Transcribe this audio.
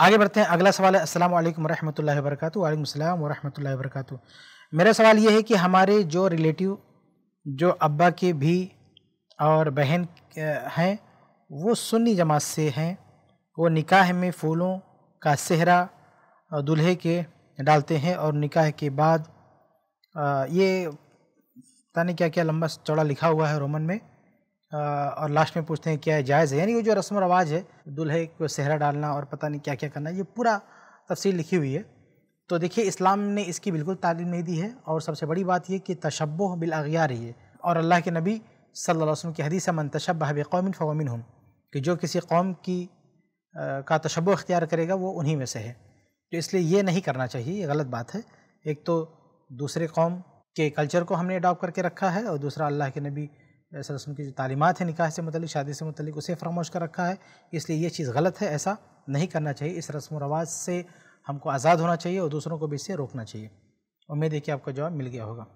आगे बढ़ते हैं अगला सवाल है असल वालेकुम रहमतुल्लाहि वरकत वालेकुम अस्सलाम मेरा सवाल ये है कि हमारे जो रिलेटिव जो अब्बा के भी और बहन हैं वो सुन्नी जमात से हैं वो निकाह में फूलों का सेहरा दूल्हे के डालते हैं और निकाह के बाद ये पता नहीं क्या क्या लंबा चौड़ा लिखा हुआ है रोमन में और लास्ट में पूछते हैं क्या जायज़ है यानी वो जो रस्म रवाज है दूल्हे को सेहरा डालना और पता नहीं क्या क्या करना ये पूरा तफसील लिखी हुई है तो देखिए इस्लाम ने इसकी बिल्कुल तालीम नहीं दी है और सबसे बड़ी बात यह कि तशब्बो बिलअियार ही है और अल्लाह के नबी सल्लल्लाहु अलैहि वसल्लम की हदीस मन तशब्बह कौमिन फ़ौमिन हम कि जो किसी कौम की आ, का तशब्बो अख्तियार करेगा वो उन्हीं में से है तो इसलिए ये नहीं करना चाहिए ये गलत बात है एक तो दूसरे कौम के कल्चर को हमने अडॉप्ट करके रखा है और दूसरा अल्लाह के नबी रसम की जो तालीमत है निकाह से मतलब शादी से मतलब उसे फरामोश कर रखा है इसलिए यह चीज़ गलत है ऐसा नहीं करना चाहिए इस रस्म रवाज से हमको आज़ाद होना चाहिए और दूसरों को भी इससे रोकना चाहिए उम्मीद है कि आपका जवाब मिल गया होगा